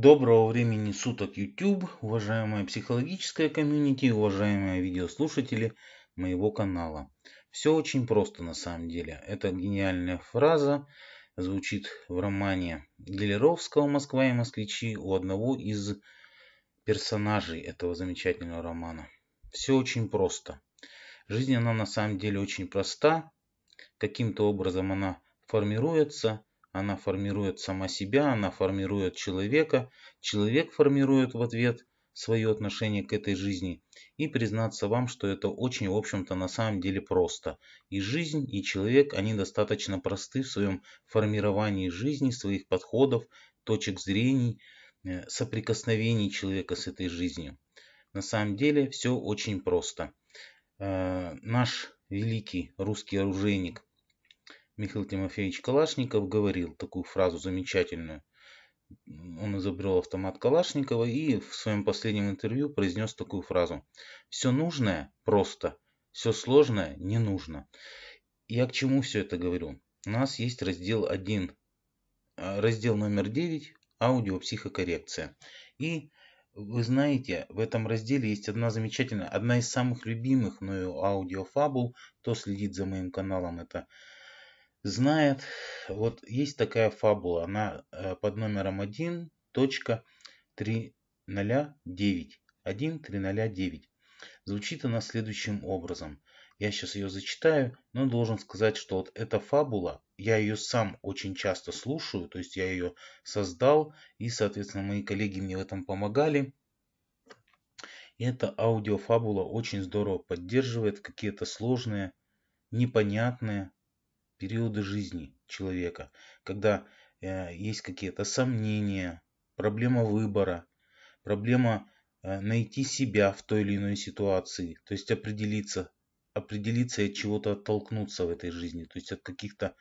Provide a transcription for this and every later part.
Доброго времени суток YouTube, уважаемая психологическая комьюнити, уважаемые видеослушатели моего канала. Все очень просто на самом деле. Это гениальная фраза звучит в романе Гелеровского «Москва и москвичи» у одного из персонажей этого замечательного романа. Все очень просто. Жизнь она на самом деле очень проста. Каким-то образом она формируется – она формирует сама себя, она формирует человека. Человек формирует в ответ свое отношение к этой жизни. И признаться вам, что это очень, в общем-то, на самом деле просто. И жизнь, и человек, они достаточно просты в своем формировании жизни, своих подходов, точек зрений, э, соприкосновений человека с этой жизнью. На самом деле все очень просто. Э, наш великий русский оружейник Михаил Тимофеевич Калашников говорил такую фразу замечательную. Он изобрел автомат Калашникова и в своем последнем интервью произнес такую фразу. Все нужное просто, все сложное не нужно. Я к чему все это говорю? У нас есть раздел 1, э, раздел номер 9, аудиопсихокоррекция. И вы знаете, в этом разделе есть одна замечательная, одна из самых любимых мною аудиофабул. Кто следит за моим каналом, это знает, вот есть такая фабула, она э, под номером 1.309. 1.309. Звучит она следующим образом. Я сейчас ее зачитаю, но должен сказать, что вот эта фабула, я ее сам очень часто слушаю, то есть я ее создал, и, соответственно, мои коллеги мне в этом помогали. И эта аудиофабула очень здорово поддерживает какие-то сложные, непонятные, периоды жизни человека, когда э, есть какие-то сомнения, проблема выбора, проблема э, найти себя в той или иной ситуации, то есть определиться, определиться и от чего-то оттолкнуться в этой жизни, то есть от каких-то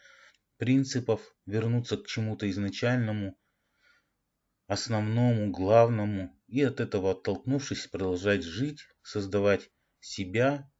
принципов, вернуться к чему-то изначальному, основному, главному, и от этого оттолкнувшись продолжать жить, создавать себя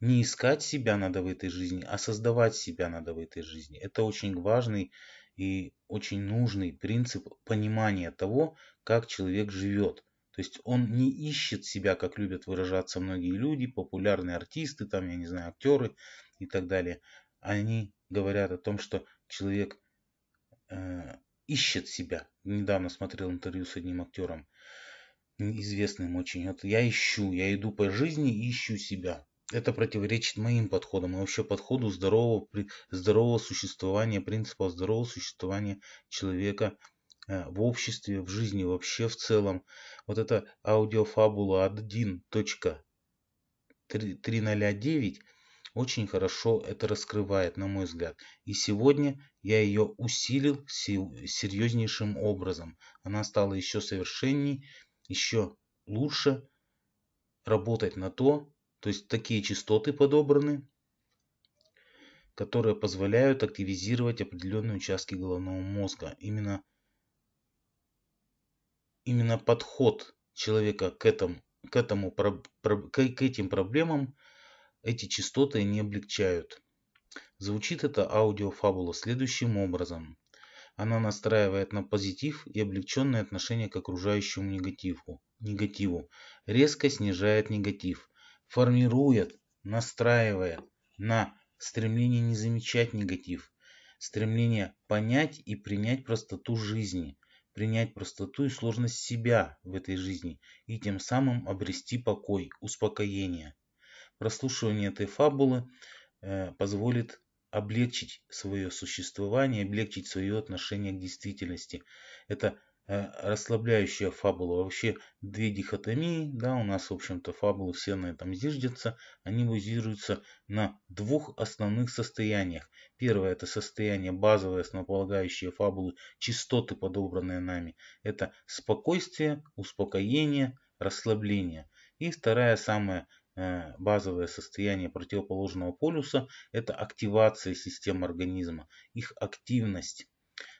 не искать себя надо в этой жизни, а создавать себя надо в этой жизни. Это очень важный и очень нужный принцип понимания того, как человек живет. То есть он не ищет себя, как любят выражаться многие люди, популярные артисты, там, я не знаю, актеры и так далее. Они говорят о том, что человек э, ищет себя. Недавно смотрел интервью с одним актером, известным очень. Вот я ищу, я иду по жизни ищу себя. Это противоречит моим подходам и вообще подходу здорового, здорового существования, принципа здорового существования человека э, в обществе, в жизни вообще в целом. Вот это аудиофабула 1.309 очень хорошо это раскрывает, на мой взгляд. И сегодня я ее усилил серьезнейшим образом. Она стала еще совершенней, еще лучше работать на то, то есть такие частоты подобраны, которые позволяют активизировать определенные участки головного мозга. Именно, именно подход человека к, этому, к, этому, к этим проблемам эти частоты не облегчают. Звучит эта аудиофабула следующим образом. Она настраивает на позитив и облегченное отношение к окружающему негативу. негативу. Резко снижает негатив формирует, настраивает на стремление не замечать негатив, стремление понять и принять простоту жизни, принять простоту и сложность себя в этой жизни и тем самым обрести покой, успокоение. Прослушивание этой фабулы э, позволит облегчить свое существование, облегчить свое отношение к действительности. Это Э, расслабляющая фабула. Вообще две дихотомии, да, у нас, в общем-то, фабулы все на этом зиждятся. Они базируются на двух основных состояниях. Первое это состояние базовое, основополагающее фабулы, частоты, подобранные нами. Это спокойствие, успокоение, расслабление. И вторая самое э, базовое состояние противоположного полюса – это активация системы организма, их активность.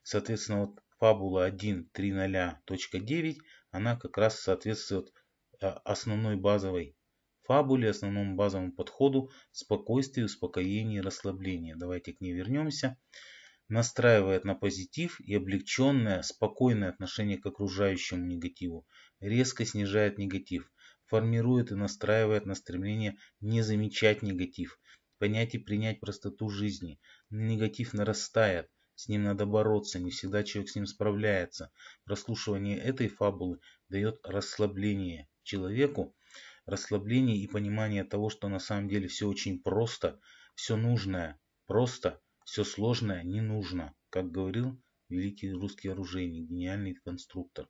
Соответственно, вот фабула 1.3.0.9, она как раз соответствует э, основной базовой фабуле, основному базовому подходу спокойствие, успокоение и расслабление. Давайте к ней вернемся. Настраивает на позитив и облегченное, спокойное отношение к окружающему негативу. Резко снижает негатив. Формирует и настраивает на стремление не замечать негатив. Понять и принять простоту жизни. Негатив нарастает. С ним надо бороться, не всегда человек с ним справляется. Прослушивание этой фабулы дает расслабление человеку, расслабление и понимание того, что на самом деле все очень просто, все нужное просто, все сложное не нужно, как говорил великий русский оружейник, гениальный конструктор.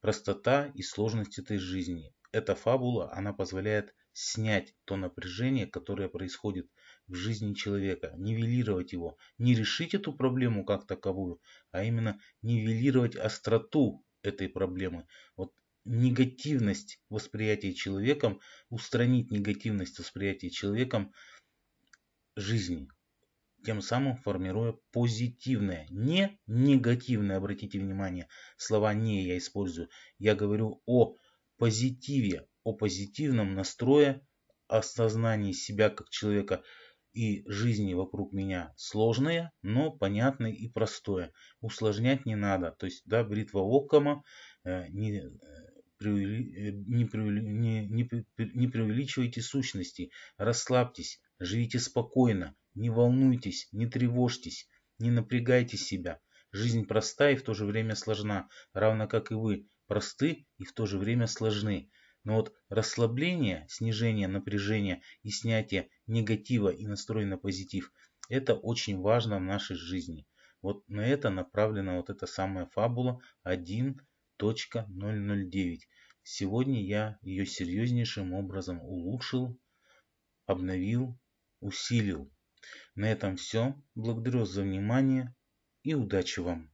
Простота и сложность этой жизни. Эта фабула, она позволяет снять то напряжение, которое происходит в жизни человека, нивелировать его, не решить эту проблему как таковую, а именно нивелировать остроту этой проблемы. Вот негативность восприятия человеком, устранить негативность восприятия человеком жизни, тем самым формируя позитивное, не негативное, обратите внимание, слова не я использую, я говорю о позитиве, о позитивном настрое, осознании себя как человека, и жизни вокруг меня сложное, но понятное и простое. Усложнять не надо. То есть, да, бритва Оккама э, э, э, не, преувели, не, преувели, не, не, не преувеличивайте сущности, расслабьтесь, живите спокойно, не волнуйтесь, не тревожьтесь, не напрягайте себя. Жизнь проста и в то же время сложна, равно как и вы просты и в то же время сложны. Но вот расслабление, снижение напряжения и снятие негатива и настрой на позитив – это очень важно в нашей жизни. Вот на это направлена вот эта самая фабула 1.009. Сегодня я ее серьезнейшим образом улучшил, обновил, усилил. На этом все. Благодарю за внимание и удачи вам!